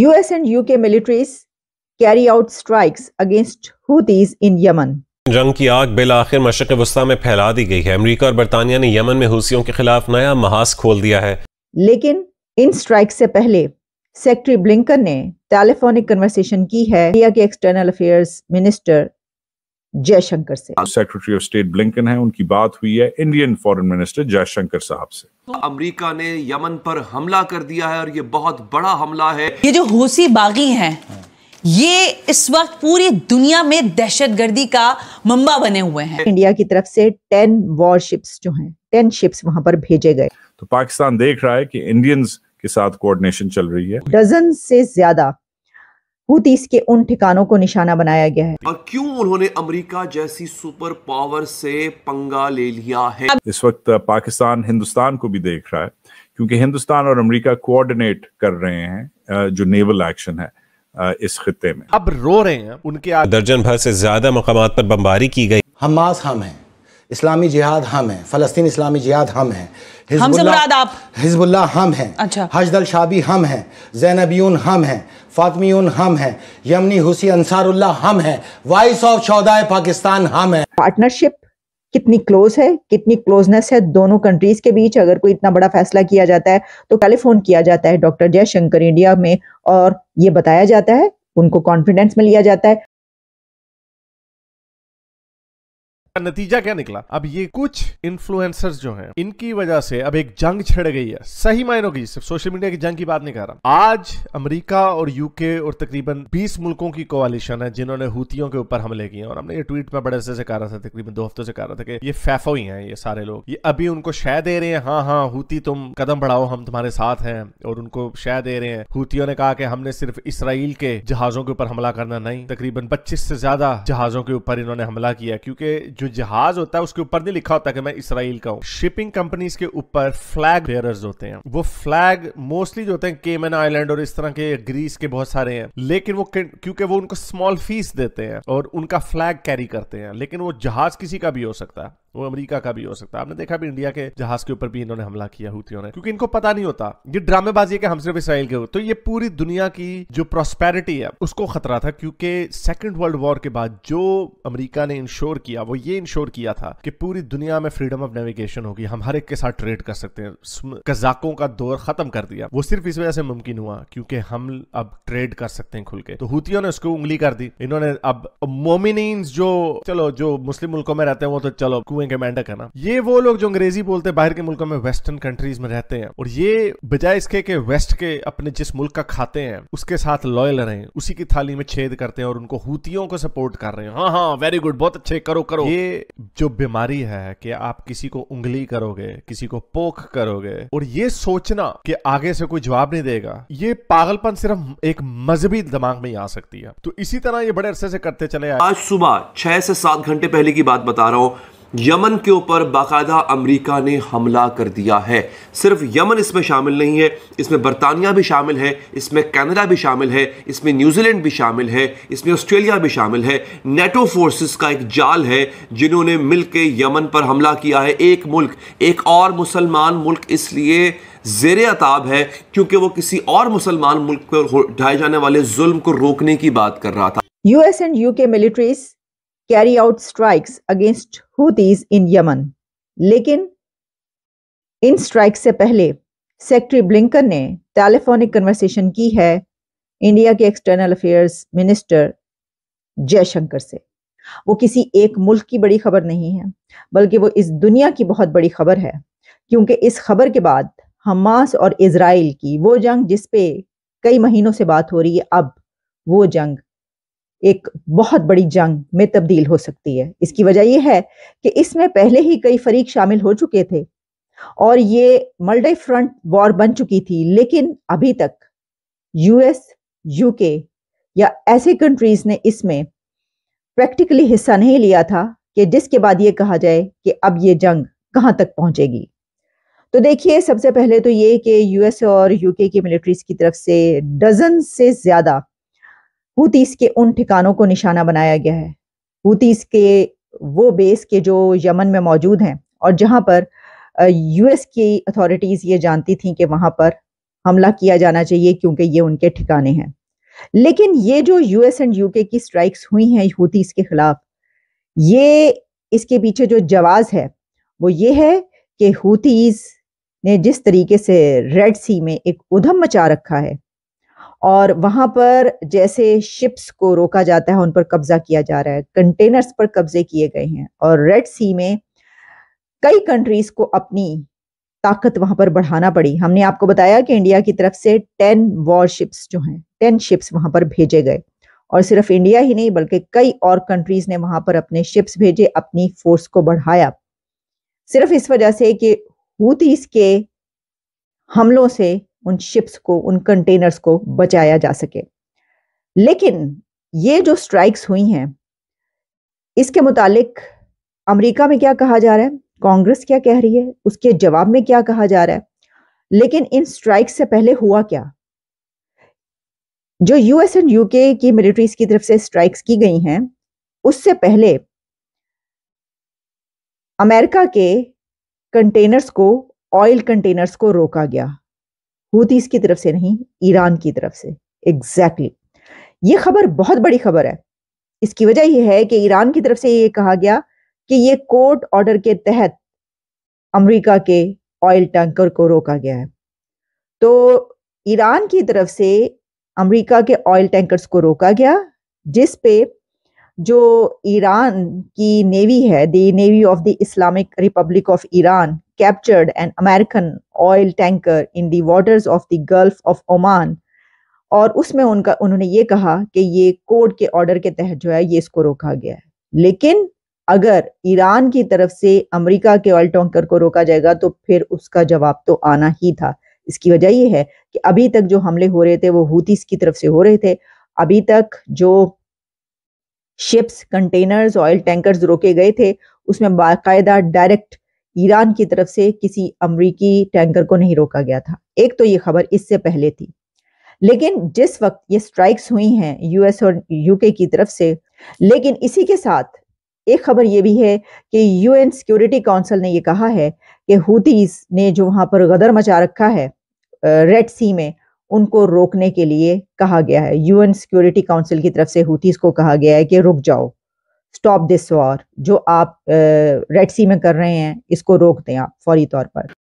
US and UK militaries carry out strikes against Houthis in Yemen. जंग की आग बिलाखिर मशरक वस्ता में फैला दी गई है अमरीका और बरतानिया ने यमन में हूसियों के खिलाफ नया महाज खोल दिया है लेकिन इन स्ट्राइक से पहले सेक्रेटरी ब्लिंकन ने टेलीफोनिक कन्वर्सेशन की है इंडिया के एक्सटर्नल अफेयर्स मिनिस्टर जयशंकर से सेक्रेटरी ऑफ स्टेट ब्लिंकन है उनकी बात हुई है इंडियन फॉरेन मिनिस्टर जयशंकर साहब से तो अमेरिका ने यमन पर हमला कर दिया है और ये बहुत बड़ा हमला है ये जो होसी बागी हैं ये इस वक्त पूरी दुनिया में दहशतगर्दी का मंबा बने हुए हैं इंडिया की तरफ से टेन वॉरशिप्स जो हैं टेन शिप्स वहां पर भेजे गए तो पाकिस्तान देख रहा है कि इंडियंस के साथ कोऑर्डिनेशन चल रही है डजन से ज्यादा हुतीस के उन ठिकानों को निशाना बनाया गया है और क्यों उन्होंने अमेरिका जैसी सुपर पावर से पंगा ले लिया है इस वक्त पाकिस्तान हिंदुस्तान को भी देख रहा है क्योंकि हिंदुस्तान और अमेरिका कोऑर्डिनेट कर रहे हैं जो नेवल एक्शन है इस खत्े में अब रो रहे हैं उनके दर्जन भर से ज्यादा मकाम पर बमबारी की गई हमास हम हैं इस्लामी जिहाद हम हैं फ़लस्तीन इस्लामी जिहाद हम हैं हिजबुल्ला हम हैं अच्छा हजदल शाबी हम हैं जैनबियन हम हैं फातमियून हम हैं यमनी हुसी अंसारुल्ला हम हैं वाइस ऑफ शौदाय पाकिस्तान हम हैं पार्टनरशिप कितनी क्लोज है कितनी क्लोजनेस है दोनों कंट्रीज के बीच अगर कोई इतना बड़ा फैसला किया जाता है तो टेलीफोन किया जाता है डॉक्टर जयशंकर इंडिया में और ये बताया जाता है उनको कॉन्फिडेंस में लिया जाता है नतीजा क्या निकला अब ये कुछ इन्फ्लुएंसर्स जो हैं इनकी वजह से अब एक जंग छिड़ गई है सही मायनों की सिर्फ सोशल मीडिया की जंग की बात नहीं कर रहा आज अमेरिका और यूके और तकरीबन 20 मुल्कों की कोवालिशन है जिन्होंने हूतियों के ऊपर हमले किए और हमने ये ट्वीट में बड़े अरसे से कहा रहा था तकरीबन दो हफ्तों से कहा रहा था कि ये फैफो ही है ये सारे लोग ये अभी उनको शह दे रहे हैं हाँ हाँ हूती तुम कदम बढ़ाओ हम तुम्हारे साथ हैं और उनको शह दे रहे हैं हूतियों ने कहा कि हमने सिर्फ इसराइल के जहाजों के ऊपर हमला करना नहीं तकरीबन पच्चीस से ज्यादा जहाजों के ऊपर इन्होंने हमला किया क्योंकि जो जहाज होता है उसके ऊपर नहीं लिखा होता कि मैं इसराइल का हूँ शिपिंग कंपनीज के ऊपर फ्लैग बेयरर्स होते हैं वो फ्लैग मोस्टली जो होते हैं केमन आइलैंड और इस तरह के ग्रीस के बहुत सारे हैं लेकिन वो क्योंकि वो उनको स्मॉल फीस देते हैं और उनका फ्लैग कैरी करते हैं लेकिन वो जहाज किसी का भी हो सकता है वो अमेरिका का भी हो सकता है आपने देखा भी इंडिया के जहाज के ऊपर भी इन्होंने हमला किया हुतियों ने क्योंकि इनको पता नहीं होता ये ड्रामेबाजी के हम सिर्फ इसराइल के हो तो ये पूरी दुनिया की जो प्रोस्पेरिटी है उसको खतरा था क्योंकि सेकेंड वर्ल्ड वॉर के बाद जो अमरीका ने इंश्योर किया वो ये इंश्योर किया था कि पूरी दुनिया में फ्रीडम ऑफ नेविगेशन होगी हम हर एक के साथ ट्रेड कर सकते हैं कजाकों का दौर खत्म कर दिया वो सिर्फ इस वजह से मुमकिन हुआ क्योंकि हम अब ट्रेड कर सकते हैं खुल के तो हुतियों ने उसको उंगली कर दी इन्होंने अब मोमिन जो चलो जो मुस्लिम मुल्कों में रहते हैं वो तो चलो कुएं हुए कमांडर का नाम ये वो लोग जो अंग्रेजी बोलते हैं बाहर के मुल्कों में वेस्टर्न कंट्रीज में रहते हैं और ये बजाय इसके के वेस्ट के अपने जिस मुल्क का खाते हैं उसके साथ लॉयल रहे उसी की थाली में छेद करते हैं और उनको हूतियों को सपोर्ट कर रहे हैं हाँ हाँ वेरी गुड बहुत अच्छे करो करो ये जो बीमारी है कि आप किसी को उंगली करोगे किसी को पोख करोगे और ये सोचना कि आगे से कोई जवाब नहीं देगा ये पागलपन सिर्फ एक मजहबी दिमाग में ही आ सकती है तो इसी तरह ये बड़े अरसे से करते चले आज सुबह छह से सात घंटे पहले की बात बता रहा हूं यमन के ऊपर बाकायदा अमेरिका ने हमला कर दिया है सिर्फ यमन इसमें शामिल नहीं है इसमें बरतानिया भी शामिल है इसमें कनाडा भी शामिल है इसमें न्यूजीलैंड भी शामिल है इसमें ऑस्ट्रेलिया भी शामिल है नेटो फोर्सेस का एक जाल है जिन्होंने मिल के यमन पर हमला किया है एक मुल्क एक और मुसलमान मुल्क इसलिए जेर अताब है क्योंकि वो किसी और मुसलमान मुल्क पर ढाए जाने वाले जुल्म को रोकने की बात कर रहा था US and UK militaries carry out strikes against Houthis in Yemen लेकिन इन स्ट्राइक से पहले सेक्रेटरी ब्लिंकन ने टेलीफोनिक कन्वर्सेशन की है इंडिया के एक्सटर्नल अफेयर्स मिनिस्टर जयशंकर से वो किसी एक मुल्क की बड़ी खबर नहीं है बल्कि वो इस दुनिया की बहुत बड़ी खबर है क्योंकि इस खबर के बाद हमास और इसराइल की वो जंग जिसपे कई महीनों से बात हो रही है अब वो जंग एक बहुत बड़ी जंग में तब्दील हो सकती है इसकी वजह यह है कि इसमें पहले ही कई फरीक शामिल हो चुके थे और ये मल्टी फ्रंट वॉर बन चुकी थी लेकिन अभी तक यूएस यूके या ऐसे कंट्रीज ने इसमें प्रैक्टिकली हिस्सा नहीं लिया था कि जिसके बाद ये कहा जाए कि अब ये जंग कहाँ तक पहुंचेगी तो देखिए सबसे पहले तो ये कि यूएस और यूके की मिलिट्रीज की तरफ से डजन से ज़्यादा हूतीस के उन ठिकानों को निशाना बनाया गया है हूतीस के वो बेस के जो यमन में मौजूद हैं और जहां पर यूएस की अथॉरिटीज़ ये जानती थी कि वहां पर हमला किया जाना चाहिए क्योंकि ये उनके ठिकाने हैं लेकिन ये जो यूएस एंड यूके की स्ट्राइक्स हुई हैं हूतीस के खिलाफ ये इसके पीछे जो जवाज है वो ये है कि हूतीस ने जिस तरीके से रेड सी में एक उधम मचा रखा है और वहां पर जैसे शिप्स को रोका जाता है उन पर कब्जा किया जा रहा है कंटेनर्स पर कब्जे किए गए हैं और रेड सी में कई कंट्रीज को अपनी ताकत वहां पर बढ़ाना पड़ी हमने आपको बताया कि इंडिया की तरफ से टेन वॉरशिप्स जो हैं टेन शिप्स वहां पर भेजे गए और सिर्फ इंडिया ही नहीं बल्कि कई और कंट्रीज ने वहां पर अपने शिप्स भेजे अपनी फोर्स को बढ़ाया सिर्फ इस वजह से कि हूतीस के हमलों से उन शिप्स को उन कंटेनर्स को बचाया जा सके लेकिन ये जो स्ट्राइक्स हुई हैं इसके मुतालिक अमेरिका में क्या कहा जा रहा है कांग्रेस क्या कह रही है उसके जवाब में क्या कहा जा रहा है लेकिन इन स्ट्राइक से पहले हुआ क्या जो यूएस एंड यूके की मिलिट्रीज की तरफ से स्ट्राइक्स की गई हैं उससे पहले अमेरिका के कंटेनर्स को ऑयल कंटेनर्स को रोका गया हूतीस की तरफ से नहीं ईरान की तरफ से एग्जैक्टली exactly. ये खबर बहुत बड़ी खबर है इसकी वजह यह है कि ईरान की तरफ से ये कहा गया कि ये कोर्ट ऑर्डर के तहत अमेरिका के ऑयल टैंकर को रोका गया है तो ईरान की तरफ से अमेरिका के ऑयल टैंकर्स को रोका गया जिस पे जो ईरान की नेवी है the navy of the Islamic republic of Iran captured an American oil tanker in the waters of the Gulf of Oman और उसमें उनका उन्होंने ये कहा कि ये कोर्ट के ऑर्डर के तहत जो है ये इसको रोका गया है लेकिन अगर ईरान की तरफ से अमेरिका के ऑयल टैंकर को रोका जाएगा तो फिर उसका जवाब तो आना ही था इसकी वजह ये है कि अभी तक जो हमले हो रहे थे वो हूतीस की तरफ से हो रहे थे अभी तक जो शिप्स कंटेनर्स ऑयल टैंकर्स रोके गए थे उसमें बाकायदा डायरेक्ट ईरान की तरफ से किसी अमरीकी टैंकर को नहीं रोका गया था एक तो ये खबर इससे पहले थी लेकिन जिस वक्त ये स्ट्राइक्स हुई हैं यूएस और यूके की तरफ से लेकिन इसी के साथ एक खबर ये भी है कि यूएन सिक्योरिटी काउंसिल ने ये कहा है कि हूतीस ने जो वहां पर गदर मचा रखा है रेड सी में उनको रोकने के लिए कहा गया है यूएन सिक्योरिटी काउंसिल की तरफ से हूतीस को कहा गया है कि रुक जाओ स्टॉप दिस वॉर जो आप रेड सी में कर रहे हैं इसको रोक दें आप फौरी तौर पर